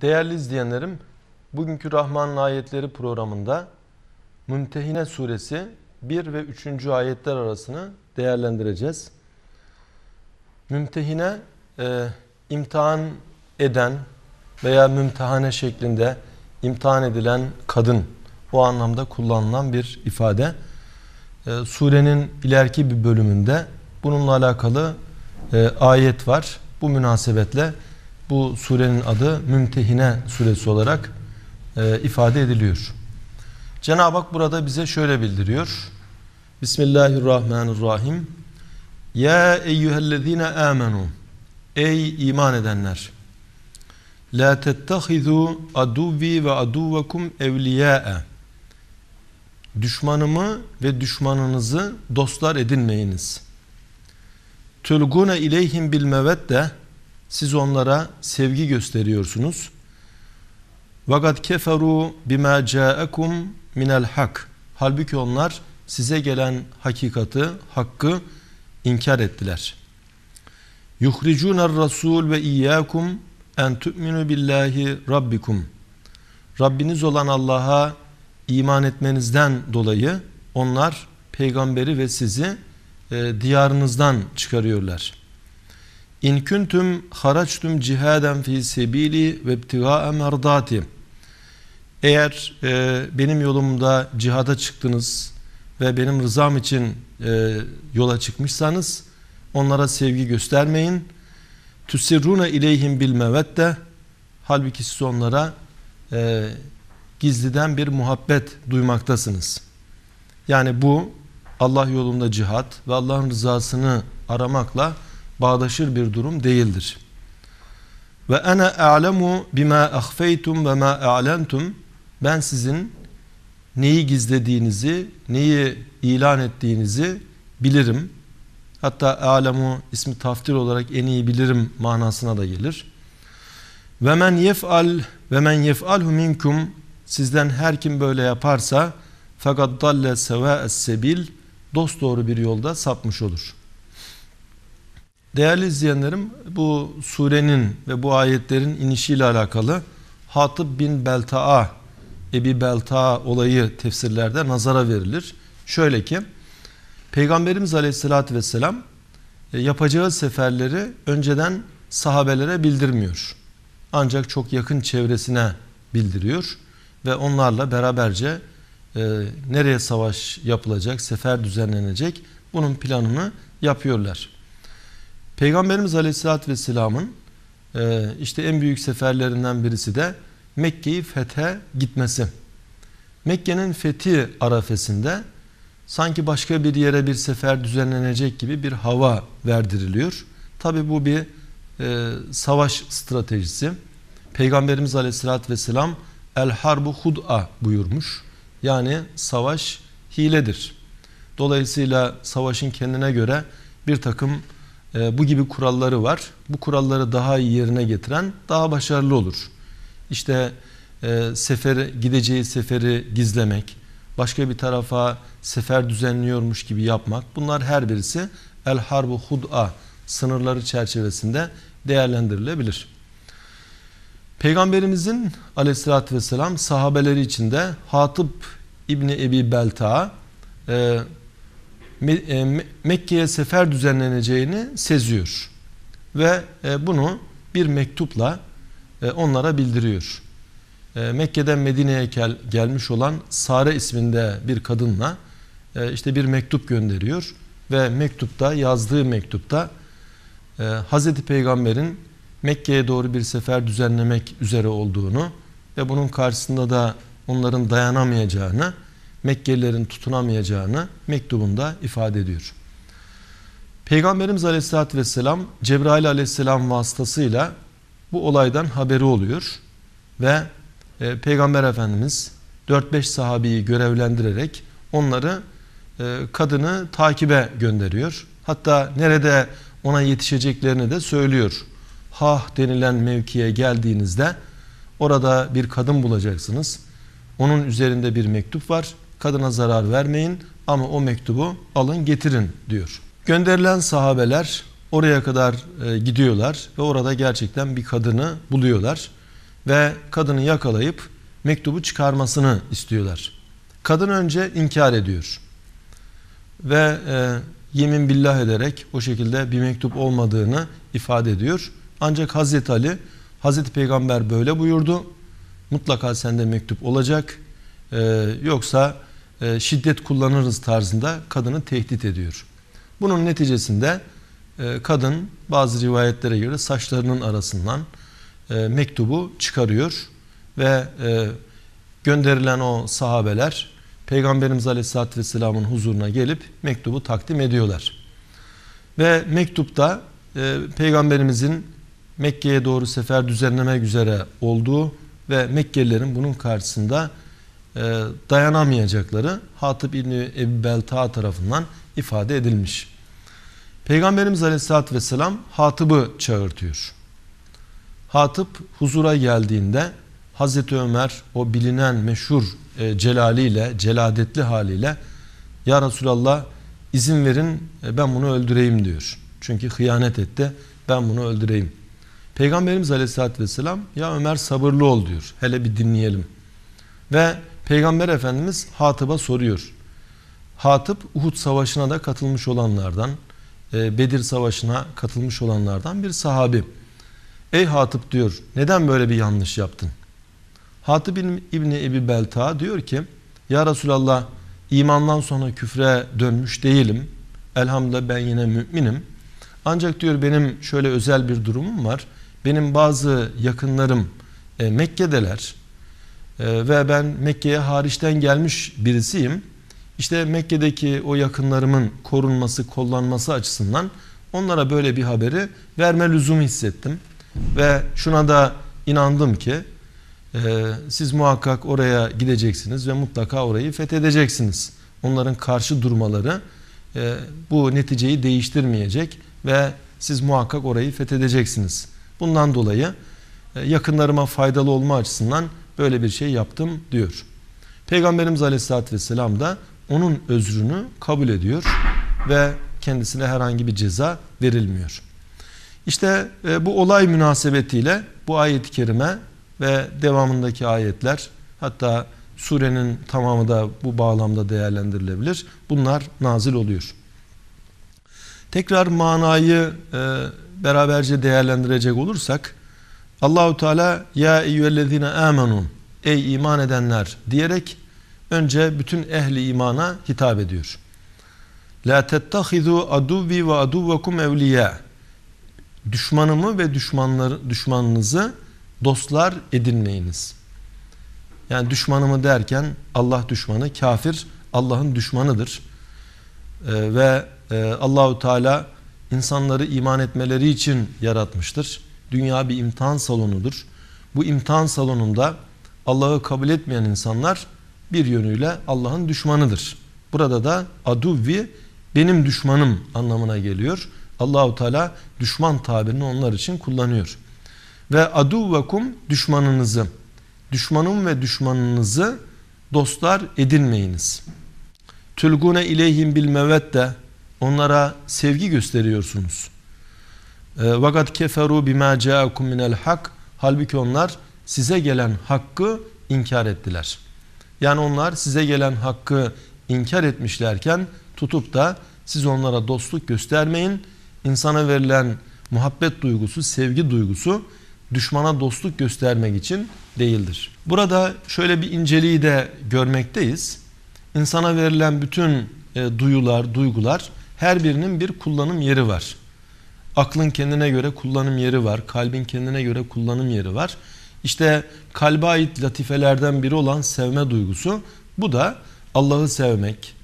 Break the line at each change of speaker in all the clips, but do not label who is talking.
Değerli izleyenlerim, bugünkü Rahman'ın ayetleri programında Mümtehine suresi 1 ve 3. ayetler arasını değerlendireceğiz. Mümtehine e, imtihan eden veya mümtehane şeklinde imtihan edilen kadın o anlamda kullanılan bir ifade. E, surenin ileriki bir bölümünde bununla alakalı e, ayet var. Bu münasebetle bu surenin adı Mümtehine suresi olarak e, ifade ediliyor. Cenab-ı Hak burada bize şöyle bildiriyor. Bismillahirrahmanirrahim. Ya eyyühellezine amenu. Ey iman edenler. La tettehizu aduvi ve aduvekum evliya'e. Düşmanımı ve düşmanınızı dostlar edinmeyiniz. Tülgune ileyhim bil mevedde siz onlara sevgi gösteriyorsunuz. Vakat keferu bima ca'akum minel hak. Halbuki onlar size gelen hakikati, hakkı inkar ettiler. Yuhricunar rasul ve iyyakum en tu'minu billahi rabbikum. Rabbiniz olan Allah'a iman etmenizden dolayı onlar peygamberi ve sizi e, diyarınızdan çıkarıyorlar. İn kuntum haractum cihaden fi sebili ve ibtigaa merdati. Eğer e, benim yolumda cihada çıktınız ve benim rızam için e, yola çıkmışsanız onlara sevgi göstermeyin. Tusirruna ileyhim bil de. Halbuki siz onlara e, gizliden bir muhabbet duymaktasınız. Yani bu Allah yolunda cihat ve Allah'ın rızasını aramakla bağdaşır bir durum değildir. Ve ene a'lemu bima ahfeytum ve ma a'lentum. Ben sizin neyi gizlediğinizi, neyi ilan ettiğinizi bilirim. Hatta alemu ismi taftir olarak en iyi bilirim manasına da gelir. Ve men yef'al ve men yef'alhu minkum sizden her kim böyle yaparsa fakat dalle seva'es sebil dost doğru bir yolda sapmış olur. Değerli izleyenlerim bu surenin ve bu ayetlerin inişiyle alakalı Hatib bin Belta'a Ebi Beltaa olayı tefsirlerde nazara verilir. Şöyle ki Peygamberimiz Aleyhisselatü Vesselam e, yapacağı seferleri önceden sahabelere bildirmiyor. Ancak çok yakın çevresine bildiriyor ve onlarla beraberce e, nereye savaş yapılacak, sefer düzenlenecek bunun planını yapıyorlar. Peygamberimiz Aleyhisselatü Vesselam'ın e, işte en büyük seferlerinden birisi de Mekke'yi fethe gitmesi. Mekke'nin fethi arafesinde sanki başka bir yere bir sefer düzenlenecek gibi bir hava verdiriliyor. Tabi bu bir e, savaş stratejisi. Peygamberimiz Aleyhisselatü vesselam el harbu hud'a buyurmuş. Yani savaş hiledir. Dolayısıyla savaşın kendine göre bir takım ee, bu gibi kuralları var. Bu kuralları daha iyi yerine getiren daha başarılı olur. İşte e, seferi, gideceği seferi gizlemek, başka bir tarafa sefer düzenliyormuş gibi yapmak. Bunlar her birisi el harbu hud'a sınırları çerçevesinde değerlendirilebilir. Peygamberimizin aleyhissalatü vesselam sahabeleri içinde Hatip İbni Ebi Belta e, e, Mekke'ye sefer düzenleneceğini seziyor. Ve e, bunu bir mektupla e, onlara bildiriyor. Mekke'den Medine'ye gel, gelmiş olan Sare isminde bir kadınla işte bir mektup gönderiyor ve mektupta yazdığı mektupta Hz. Peygamber'in Mekke'ye doğru bir sefer düzenlemek üzere olduğunu ve bunun karşısında da onların dayanamayacağını Mekkelilerin tutunamayacağını mektubunda ifade ediyor. Peygamberimiz Aleyhisselatü Vesselam Cebrail Aleyhisselam vasıtasıyla bu olaydan haberi oluyor ve e, Peygamber Efendimiz 4-5 sahabeyi görevlendirerek onları e, kadını takibe gönderiyor. Hatta nerede ona yetişeceklerini de söylüyor. Hah denilen mevkiye geldiğinizde orada bir kadın bulacaksınız. Onun üzerinde bir mektup var kadına zarar vermeyin ama o mektubu alın getirin diyor. Gönderilen sahabeler oraya kadar e, gidiyorlar ve orada gerçekten bir kadını buluyorlar ve kadını yakalayıp mektubu çıkarmasını istiyorlar. Kadın önce inkar ediyor ve e, yemin billah ederek o şekilde bir mektup olmadığını ifade ediyor. Ancak Hazreti Ali, Hazreti Peygamber böyle buyurdu. Mutlaka sende mektup olacak. Ee, yoksa e, şiddet kullanırız tarzında kadını tehdit ediyor. Bunun neticesinde e, kadın bazı rivayetlere göre saçlarının arasından e, mektubu çıkarıyor ve gönderilen o sahabeler Peygamberimiz Aleyhisselatü Vesselam'ın huzuruna gelip mektubu takdim ediyorlar. Ve mektupta Peygamberimizin Mekke'ye doğru sefer düzenlemek üzere olduğu ve Mekkelilerin bunun karşısında e, dayanamayacakları Hatip İbni Ebu Belta tarafından ifade edilmiş. Peygamberimiz Aleyhisselatü Vesselam Hatip'i çağırtıyor. Hatip huzura geldiğinde Hazreti Ömer o bilinen meşhur e, celaliyle, celadetli haliyle Ya Resulallah izin verin e, ben bunu öldüreyim diyor. Çünkü hıyanet etti ben bunu öldüreyim. Peygamberimiz Aleyhisselatü Vesselam ya Ömer sabırlı ol diyor. Hele bir dinleyelim. Ve Peygamber Efendimiz Hatıp'a soruyor. Hatıp Uhud Savaşı'na da katılmış olanlardan, e, Bedir Savaşı'na katılmış olanlardan bir sahabi. Ey Hatıp diyor, neden böyle bir yanlış yaptın? Hatıp İbni Ebi Belta diyor ki, Ya Resulallah imandan sonra küfre dönmüş değilim. Elhamdülillah ben yine müminim. Ancak diyor benim şöyle özel bir durumum var. Benim bazı yakınlarım e, Mekke'deler. Ee, ve ben Mekke'ye hariçten gelmiş birisiyim. İşte Mekke'deki o yakınlarımın korunması, kollanması açısından onlara böyle bir haberi verme lüzumu hissettim. Ve şuna da inandım ki e, siz muhakkak oraya gideceksiniz ve mutlaka orayı fethedeceksiniz. Onların karşı durmaları e, bu neticeyi değiştirmeyecek ve siz muhakkak orayı fethedeceksiniz. Bundan dolayı e, yakınlarıma faydalı olma açısından böyle bir şey yaptım diyor. Peygamberimiz Aleyhisselatü Vesselam da onun özrünü kabul ediyor ve kendisine herhangi bir ceza verilmiyor. İşte e, bu olay münasebetiyle bu ayet-i kerime ve devamındaki ayetler hatta surenin tamamı da bu bağlamda değerlendirilebilir. Bunlar nazil oluyor. Tekrar manayı e, beraberce değerlendirecek olursak Allahu Teala ya eyyühellezine amenu ey iman edenler diyerek önce bütün ehli imana hitap ediyor. La tettehizu aduvi ve aduvakum evliya. Düşmanımı ve düşmanlar düşmanınızı dostlar edinmeyiniz. Yani düşmanımı derken Allah düşmanı kafir Allah'ın düşmanıdır. Ee, ve e, Allahu Teala insanları iman etmeleri için yaratmıştır Dünya bir imtihan salonudur. Bu imtihan salonunda Allah'ı kabul etmeyen insanlar bir yönüyle Allah'ın düşmanıdır. Burada da aduvvi benim düşmanım anlamına geliyor. Allahu Teala düşman tabirini onlar için kullanıyor. Ve aduvvekum düşmanınızı, düşmanım ve düşmanınızı dostlar edinmeyiniz. Tülgune ileyhim bil mevette onlara sevgi gösteriyorsunuz. Ee, vakat keferu bima ca'akum minel hak halbuki onlar size gelen hakkı inkar ettiler. Yani onlar size gelen hakkı inkar etmişlerken tutup da siz onlara dostluk göstermeyin. İnsana verilen muhabbet duygusu, sevgi duygusu düşmana dostluk göstermek için değildir. Burada şöyle bir inceliği de görmekteyiz. İnsana verilen bütün e, duyular, duygular her birinin bir kullanım yeri var. Aklın kendine göre kullanım yeri var. Kalbin kendine göre kullanım yeri var. İşte kalbe ait latifelerden biri olan sevme duygusu. Bu da Allah'ı sevmek,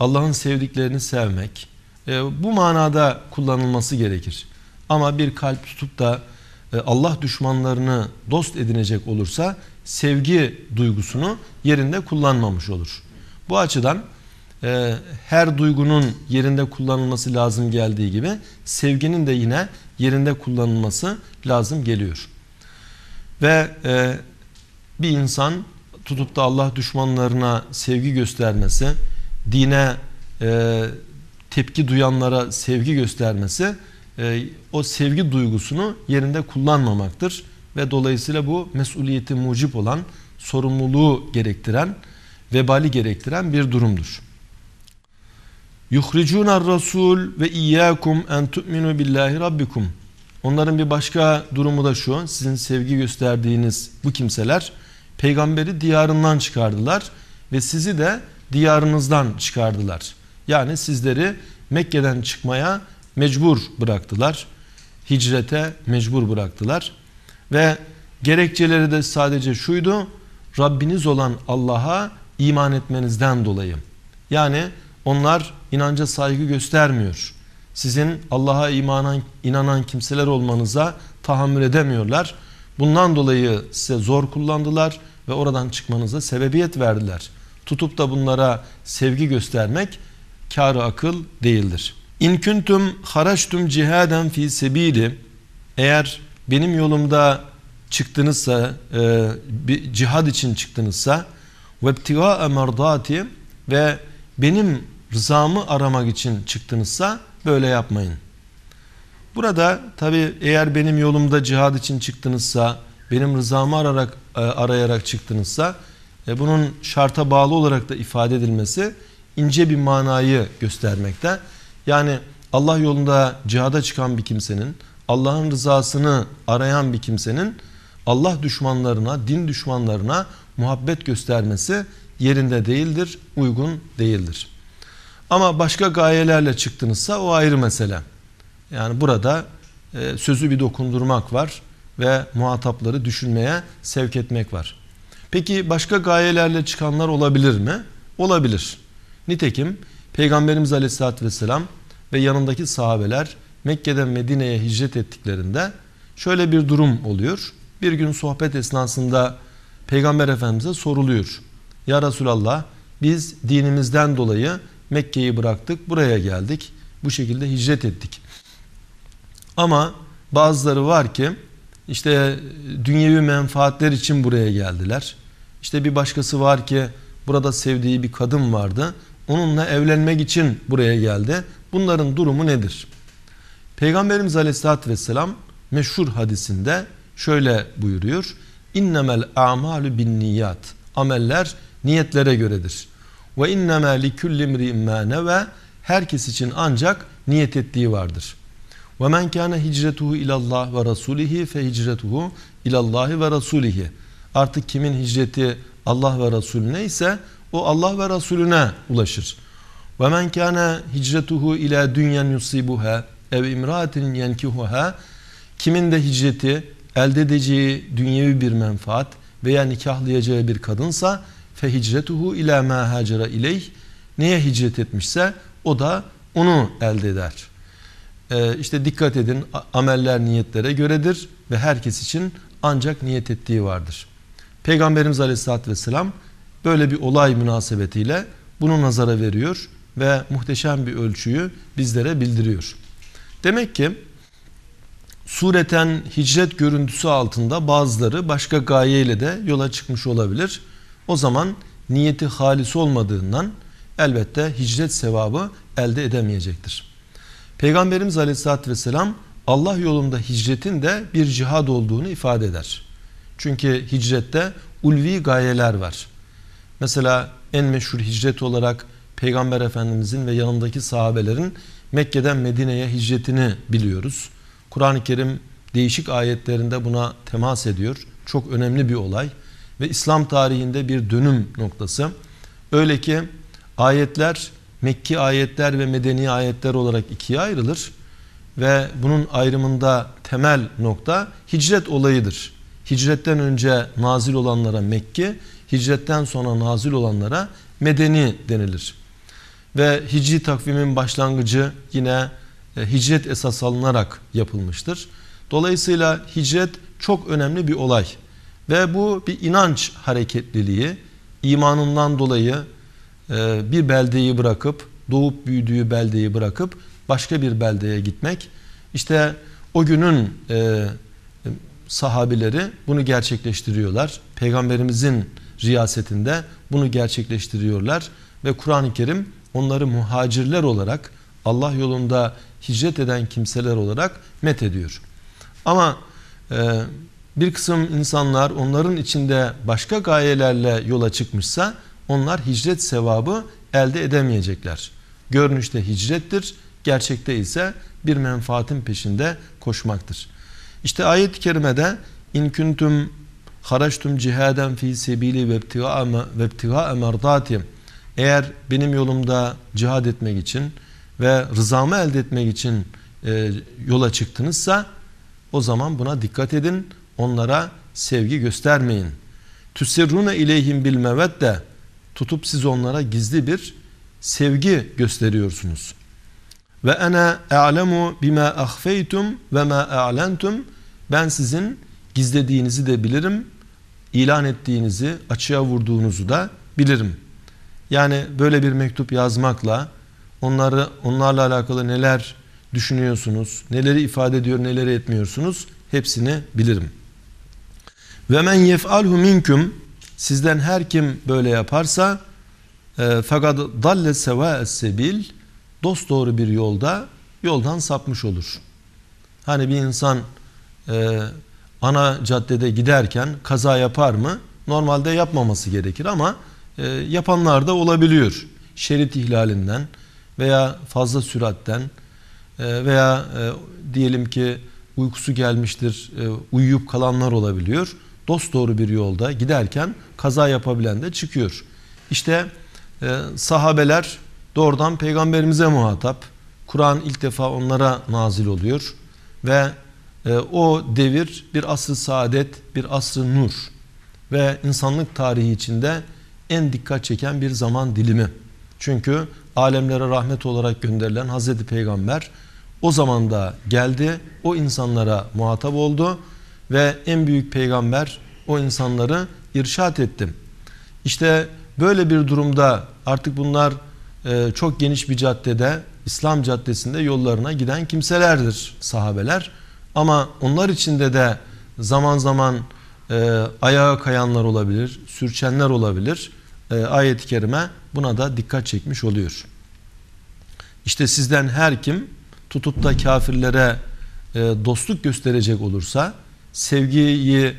Allah'ın sevdiklerini sevmek. E, bu manada kullanılması gerekir. Ama bir kalp tutup da e, Allah düşmanlarını dost edinecek olursa sevgi duygusunu yerinde kullanmamış olur. Bu açıdan ee, her duygunun yerinde kullanılması lazım geldiği gibi sevginin de yine yerinde kullanılması lazım geliyor. Ve e, bir insan tutup da Allah düşmanlarına sevgi göstermesi, dine e, tepki duyanlara sevgi göstermesi e, o sevgi duygusunu yerinde kullanmamaktır. Ve dolayısıyla bu mesuliyeti mucip olan, sorumluluğu gerektiren, vebali gerektiren bir durumdur yuhricuna rasul ve iyyakum en tu'minu billahi rabbikum. Onların bir başka durumu da şu. Sizin sevgi gösterdiğiniz bu kimseler peygamberi diyarından çıkardılar ve sizi de diyarınızdan çıkardılar. Yani sizleri Mekke'den çıkmaya mecbur bıraktılar. Hicrete mecbur bıraktılar. Ve gerekçeleri de sadece şuydu. Rabbiniz olan Allah'a iman etmenizden dolayı. Yani onlar inanca saygı göstermiyor. Sizin Allah'a imanan inanan kimseler olmanıza tahammül edemiyorlar. Bundan dolayı size zor kullandılar ve oradan çıkmanıza sebebiyet verdiler. Tutup da bunlara sevgi göstermek kârı akıl değildir. İn küntüm, haraçtum cihaden fi sebili eğer benim yolumda çıktınızsa e, bir cihad için çıktınızsa vebtiga merdati ve benim rızamı aramak için çıktınızsa böyle yapmayın. Burada tabi eğer benim yolumda cihad için çıktınızsa, benim rızamı ararak, e, arayarak çıktınızsa e, bunun şarta bağlı olarak da ifade edilmesi ince bir manayı göstermekte. Yani Allah yolunda cihada çıkan bir kimsenin, Allah'ın rızasını arayan bir kimsenin Allah düşmanlarına, din düşmanlarına muhabbet göstermesi yerinde değildir, uygun değildir. Ama başka gayelerle çıktınızsa o ayrı mesele. Yani burada e, sözü bir dokundurmak var ve muhatapları düşünmeye sevk etmek var. Peki başka gayelerle çıkanlar olabilir mi? Olabilir. Nitekim Peygamberimiz Aleyhisselatü Vesselam ve yanındaki sahabeler Mekke'den Medine'ye hicret ettiklerinde şöyle bir durum oluyor. Bir gün sohbet esnasında Peygamber Efendimiz'e soruluyor. Ya Resulallah biz dinimizden dolayı Mekke'yi bıraktık, buraya geldik. Bu şekilde hicret ettik. Ama bazıları var ki işte dünyevi menfaatler için buraya geldiler. İşte bir başkası var ki burada sevdiği bir kadın vardı. Onunla evlenmek için buraya geldi. Bunların durumu nedir? Peygamberimiz Aleyhisselatü Vesselam meşhur hadisinde şöyle buyuruyor. İnnemel amalü bin niyat. Ameller niyetlere göredir. Ve innema likulli imri'in ma ve herkes için ancak niyet ettiği vardır. Ve men kana hicretuhu ilallah ve rasulihi fe hicretuhu ilallahi ve rasulihi. Artık kimin hicreti Allah ve Resulüne ise o Allah ve Resulüne ulaşır. Ve men kana hicretuhu ila dünyen yusibuha ev imraatin yankihuha kimin de hicreti elde edeceği dünyevi bir menfaat veya nikahlayacağı bir kadınsa fe hicretuhu ila ma hacera ileyh neye hicret etmişse o da onu elde eder. Ee, işte dikkat edin ameller niyetlere göredir ve herkes için ancak niyet ettiği vardır. Peygamberimiz Aleyhisselatü Vesselam böyle bir olay münasebetiyle bunu nazara veriyor ve muhteşem bir ölçüyü bizlere bildiriyor. Demek ki sureten hicret görüntüsü altında bazıları başka gayeyle de yola çıkmış olabilir. O zaman niyeti halis olmadığından elbette hicret sevabı elde edemeyecektir. Peygamberimiz Aleyhisselatü Vesselam Allah yolunda hicretin de bir cihad olduğunu ifade eder. Çünkü hicrette ulvi gayeler var. Mesela en meşhur hicret olarak Peygamber Efendimizin ve yanındaki sahabelerin Mekke'den Medine'ye hicretini biliyoruz. Kur'an-ı Kerim değişik ayetlerinde buna temas ediyor. Çok önemli bir olay ve İslam tarihinde bir dönüm noktası. Öyle ki ayetler Mekki ayetler ve medeni ayetler olarak ikiye ayrılır ve bunun ayrımında temel nokta hicret olayıdır. Hicretten önce nazil olanlara Mekki, hicretten sonra nazil olanlara medeni denilir. Ve hicri takvimin başlangıcı yine e, hicret esas alınarak yapılmıştır. Dolayısıyla hicret çok önemli bir olay. Ve bu bir inanç hareketliliği. imanından dolayı e, bir beldeyi bırakıp, doğup büyüdüğü beldeyi bırakıp başka bir beldeye gitmek. İşte o günün e, sahabileri bunu gerçekleştiriyorlar. Peygamberimizin riyasetinde bunu gerçekleştiriyorlar. Ve Kur'an-ı Kerim onları muhacirler olarak Allah yolunda hicret eden kimseler olarak met ediyor. Ama e, bir kısım insanlar onların içinde başka gayelerle yola çıkmışsa onlar hicret sevabı elde edemeyecekler. Görünüşte hicrettir, gerçekte ise bir menfaatin peşinde koşmaktır. İşte ayet-i kerimede in kuntum haraçtum cihaden fi sebili ve ibtiga merdati eğer benim yolumda cihad etmek için ve rızamı elde etmek için e, yola çıktınızsa o zaman buna dikkat edin Onlara sevgi göstermeyin. Tüsirrune ileyhim bil mevedde tutup siz onlara gizli bir sevgi gösteriyorsunuz. Ve ene e'lemu bima ahfeytum ve ma a'lentum ben sizin gizlediğinizi de bilirim, ilan ettiğinizi, açığa vurduğunuzu da bilirim. Yani böyle bir mektup yazmakla onları onlarla alakalı neler düşünüyorsunuz, neleri ifade ediyor, neleri etmiyorsunuz hepsini bilirim.'' Ve men yef'alhu minkum sizden her kim böyle yaparsa e, fakat dalle seva sebil dost doğru bir yolda yoldan sapmış olur. Hani bir insan e, ana caddede giderken kaza yapar mı? Normalde yapmaması gerekir ama e, yapanlar da olabiliyor. Şerit ihlalinden veya fazla süratten e, veya e, diyelim ki uykusu gelmiştir, e, uyuyup kalanlar olabiliyor. Doğru bir yolda giderken kaza yapabilen de çıkıyor. İşte e, sahabeler doğrudan peygamberimize muhatap. Kur'an ilk defa onlara nazil oluyor ve e, o devir bir asrı saadet, bir asrı nur ve insanlık tarihi içinde en dikkat çeken bir zaman dilimi. Çünkü alemlere rahmet olarak gönderilen Hazreti Peygamber o zamanda geldi, o insanlara muhatap oldu ve en büyük peygamber o insanları irşat ettim. İşte böyle bir durumda artık bunlar e, çok geniş bir caddede İslam caddesinde yollarına giden kimselerdir sahabeler. Ama onlar içinde de zaman zaman e, ayağa kayanlar olabilir, sürçenler olabilir. E, Ayet-i Kerime buna da dikkat çekmiş oluyor. İşte sizden her kim tutup da kafirlere e, dostluk gösterecek olursa sevgiyi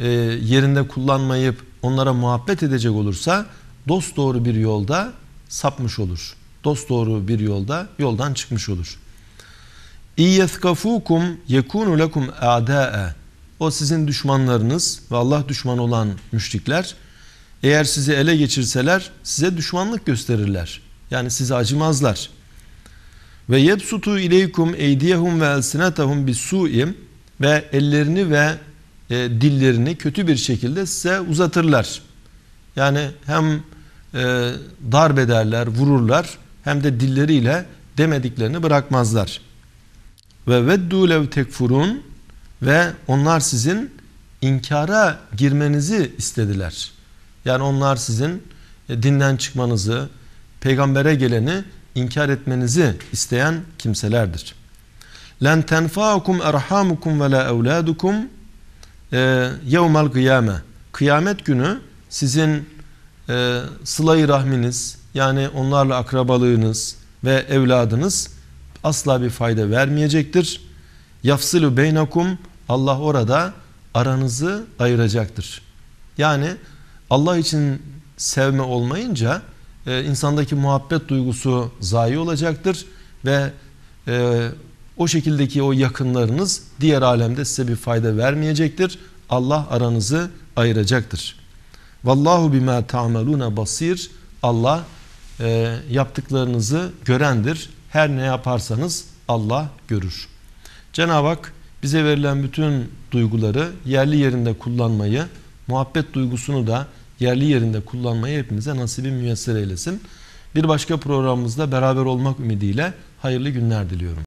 e, yerinde kullanmayıp onlara muhabbet edecek olursa dost doğru bir yolda sapmış olur. Dost doğru bir yolda yoldan çıkmış olur. İyyezkafukum yekunu lekum a'da'a. O sizin düşmanlarınız ve Allah düşmanı olan müşrikler eğer sizi ele geçirseler size düşmanlık gösterirler. Yani size acımazlar. Ve yebsutu ileykum eydiyehum ve elsinetahum bisu'im ve ellerini ve e, dillerini kötü bir şekilde size uzatırlar. Yani hem e, darp ederler, vururlar hem de dilleriyle demediklerini bırakmazlar. Ve veddu lev tekfurun ve onlar sizin inkara girmenizi istediler. Yani onlar sizin e, dinden çıkmanızı, peygambere geleni inkar etmenizi isteyen kimselerdir.'' لَنْ تَنْفَاكُمْ اَرْحَامُكُمْ وَلَا اَوْلَادُكُمْ يَوْمَ الْقِيَامَةِ Kıyamet günü sizin e, sıla rahminiz yani onlarla akrabalığınız ve evladınız asla bir fayda vermeyecektir. Yafsilu beynakum Allah orada aranızı ayıracaktır. Yani Allah için sevme olmayınca e, insandaki muhabbet duygusu zayi olacaktır ve e, o şekildeki o yakınlarınız diğer alemde size bir fayda vermeyecektir. Allah aranızı ayıracaktır. Vallahu bima ta'maluna basir. Allah e, yaptıklarınızı görendir. Her ne yaparsanız Allah görür. Cenab-ı Hak bize verilen bütün duyguları yerli yerinde kullanmayı, muhabbet duygusunu da yerli yerinde kullanmayı hepimize nasibi müyesser eylesin. Bir başka programımızda beraber olmak ümidiyle hayırlı günler diliyorum.